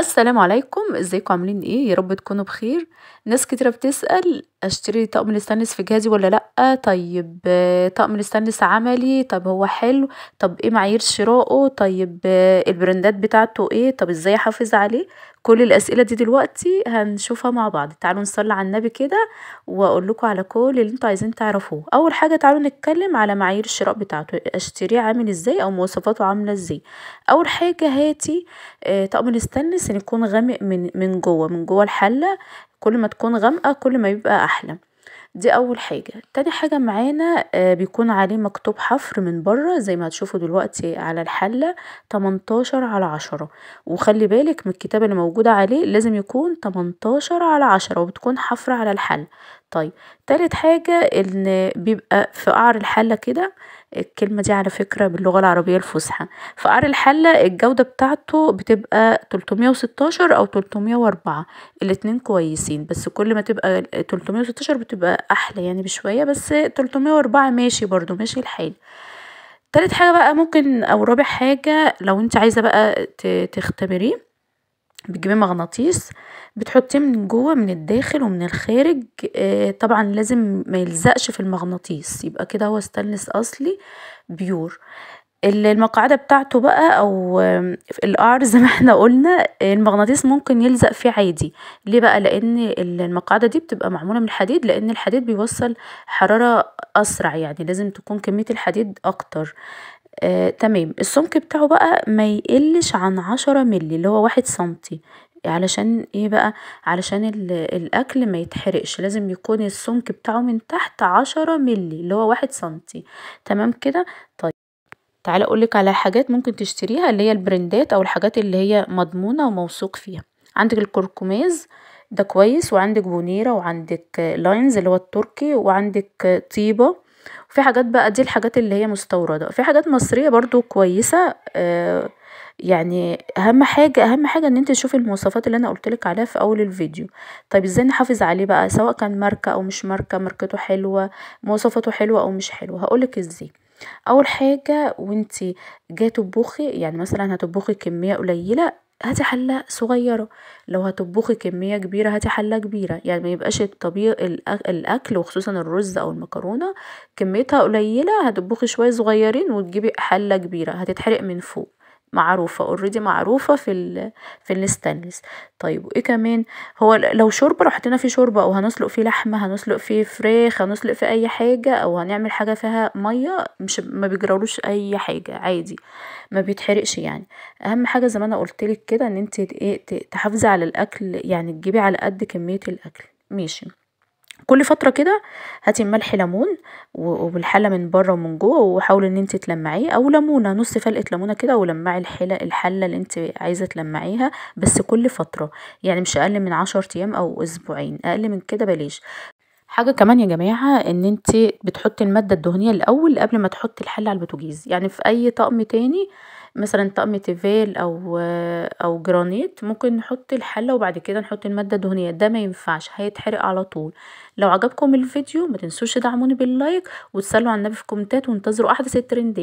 السلام عليكم ازيكم عاملين ايه يا رب تكونوا بخير ناس كتيرة بتسأل اشتري طقم الستانلس في جهازي ولا لأ طيب طقم الستانلس عملي طب هو حلو طب ايه معايير شرائه طيب البراندات بتاعته ايه طب ازاي احافظ عليه كل الاسئله دي دلوقتي هنشوفها مع بعض تعالوا نصلي على النبي كده واقول لكم على كل اللي انتوا عايزين تعرفوه اول حاجه تعالوا نتكلم على معايير الشراء بتاعته اشتريه عامل ازاي او مواصفاته عامله ازاي اول حاجه هاتي آه، طقم الاستانلس ان يكون غامق من من جوه من جوه الحله كل ما تكون غامقه كل ما يبقى احلى دي اول حاجة تاني حاجة معانا آه، بيكون عليه مكتوب حفر من بره زي ما هتشوفوا دلوقتي على الحلة 18 على 10 وخلي بالك من الكتابة اللي موجودة عليه لازم يكون 18 على 10 وبتكون حفرة على الحل طيب تالت حاجة ان بيبقى في قعر الحلة كده الكلمة دي على فكرة باللغة العربية الفصحى في قعر الحلة الجودة بتاعته بتبقى 316 او 304 الاتنين كويسين بس كل ما تبقى 316 بتبقى احلى يعني بشوية بس 304 ماشي برضو ماشي الحال تالت حاجة بقى ممكن او رابع حاجة لو انت عايزة بقى تختبريه بتجيبيه مغناطيس بتحطيه من جوه من الداخل ومن الخارج آه طبعا لازم ما يلزقش في المغناطيس يبقى كده هو ستانلس اصلي بيور المقاعدة بتاعته بقى او القعر زي ما احنا قلنا المغناطيس ممكن يلزق فيه عادي ليه بقى لان المقاعدة دي بتبقى معمولة من الحديد لان الحديد بيوصل حرارة اسرع يعني لازم تكون كمية الحديد اكتر آه تمام السمك بتاعه بقى ما يقلش عن عشرة ملي اللي هو واحد سنتي علشان ايه بقى علشان الاكل ما يتحرقش لازم يكون السمك بتاعه من تحت عشرة ملي اللي هو واحد سنتي تمام كده طيب تعالى اقولك على حاجات ممكن تشتريها اللي هي البرندات او الحاجات اللي هي مضمونة وموثوق فيها عندك الكركميز ده كويس وعندك بونيرة وعندك لاينز اللي هو التركي وعندك طيبة وفي حاجات بقى دي الحاجات اللي هي مستوردة في حاجات مصرية برضو كويسة آه، يعني اهم حاجة اهم حاجة ان انت تشوفي المواصفات اللي انا لك عليها في اول الفيديو طيب ازاي نحافظ عليه بقى سواء كان ماركة او مش ماركة ماركته حلوة مواصفاته حلوة او مش حلوة هقولك ازاي اول حاجة وانت جاي تطبخي يعني مثلا هتطبخي كمية قليلة هاتي حلة صغيرة لو هتطبخي كمية كبيرة هاتي حلة كبيرة يعني ما يبقاش الأكل وخصوصا الرز أو المكرونة كميتها قليلة هتطبخي شوية صغيرين وتجيبي حلة كبيرة هتتحرق من فوق معروفة اوريدي معروفة في ال... في الستانلس طيب وايه كمان هو لو شوربة لو حطينا فيه شوربة او هنسلق فيه لحمة هنسلق فيه فراخ هنسلق فيه اي حاجة او هنعمل حاجة فيها مية مش ما بيجرالوش اي حاجة عادي ما بيتحرقش يعني اهم حاجة زي ما انا قلتلك كده ان انت تحافظي على الاكل يعني تجيبي على قد كمية الاكل ماشي كل فترة كده هاتي ملح ليمون والحلة من بره ومن جوه وحاولي ان انت تلمعيه او ليمونة نص فلقة ليمونة كده ولمعي الحلة الحلة اللي انت عايزة تلمعيها بس كل فترة يعني مش اقل من عشر ايام او اسبوعين اقل من كده بلاش حاجة كمان يا جماعة ان انت بتحطي المادة الدهنية الاول قبل ما تحطي الحلة على البوتاجاز يعني في اي طقم تاني مثلا طقم تيفال او او جرانيت ممكن نحط الحله وبعد كده نحط الماده الدهنيه ده ما ينفعش هيتحرق على طول لو عجبكم الفيديو ما تنسوش تدعموني باللايك وتسلوا على النبي في الكومنتات وانتظروا احدث الترندات